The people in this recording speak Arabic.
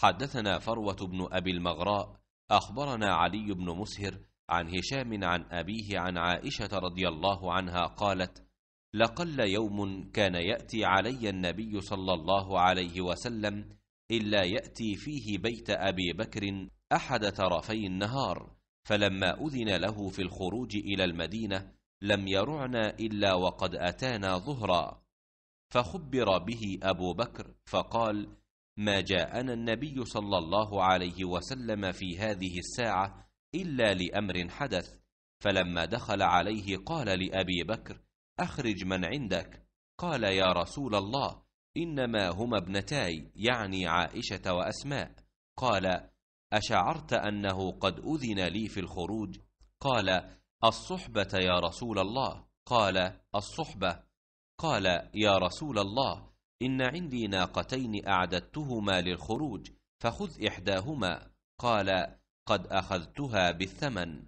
حدثنا فروة بن أبي المغراء أخبرنا علي بن مسهر عن هشام عن أبيه عن عائشة رضي الله عنها قالت لقل يوم كان يأتي علي النبي صلى الله عليه وسلم إلا يأتي فيه بيت أبي بكر أحد طرفي النهار فلما أذن له في الخروج إلى المدينة لم يرعنا إلا وقد أتانا ظهرا فخبر به أبو بكر فقال ما جاءنا النبي صلى الله عليه وسلم في هذه الساعة إلا لأمر حدث فلما دخل عليه قال لأبي بكر أخرج من عندك قال يا رسول الله إنما هما ابنتاي يعني عائشة وأسماء قال أشعرت أنه قد أذن لي في الخروج قال الصحبة يا رسول الله قال الصحبة قال يا رسول الله إن عندي ناقتين أعددتهما للخروج فخذ إحداهما قال قد أخذتها بالثمن